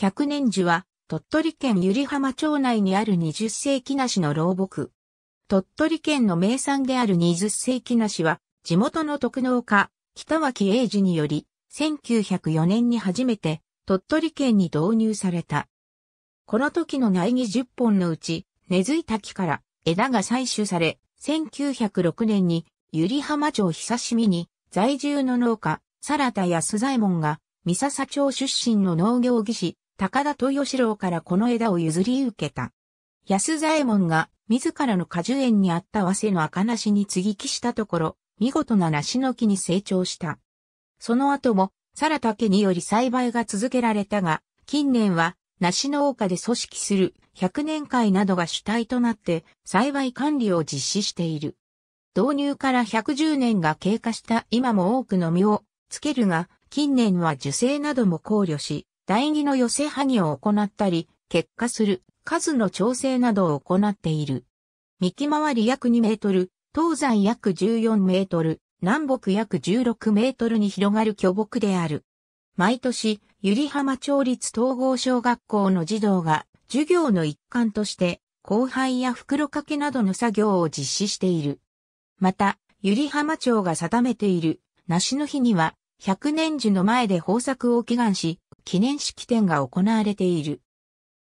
百年樹は、鳥取県百合浜町内にある20世紀梨の老木。鳥取県の名産である20世紀梨は、地元の特農家、北脇英二により、1904年に初めて、鳥取県に導入された。この時の苗木10本のうち、根付いた木から枝が採取され、1906年に、百合浜町久しみに、在住の農家、サラダ安左衛門が、三笹町出身の農業技師、高田豊四郎からこの枝を譲り受けた。安左衛門が自らの果樹園にあった和瀬の赤梨に継ぎ木したところ、見事な梨の木に成長した。その後も、サラ竹により栽培が続けられたが、近年は、梨農家で組織する百年会などが主体となって栽培管理を実施している。導入から110年が経過した今も多くの実をつけるが、近年は受精なども考慮し、第二の寄せ萩ぎを行ったり、結果する数の調整などを行っている。幹回り約2メートル、東西約14メートル、南北約16メートルに広がる巨木である。毎年、ゆり浜町立統合小学校の児童が授業の一環として、後輩や袋掛けなどの作業を実施している。また、ゆり浜町が定めている梨の日には、百年樹の前で豊作を祈願し、記念式典が行われている。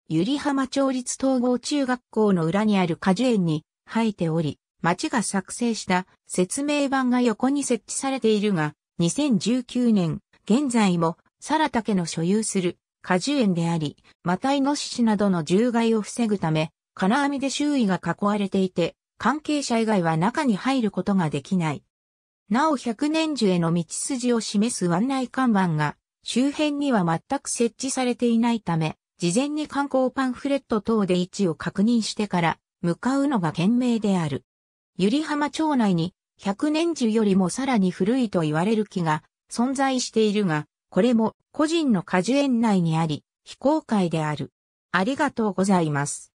ゆり浜町立統合中学校の裏にある果樹園に生えており、町が作成した説明板が横に設置されているが、2019年、現在も、サラタケの所有する果樹園であり、またイノシシなどの獣害を防ぐため、金網で周囲が囲われていて、関係者以外は中に入ることができない。なお100年樹への道筋を示す案内看板が周辺には全く設置されていないため、事前に観光パンフレット等で位置を確認してから向かうのが賢明である。ゆり浜町内に100年樹よりもさらに古いと言われる木が存在しているが、これも個人の果樹園内にあり、非公開である。ありがとうございます。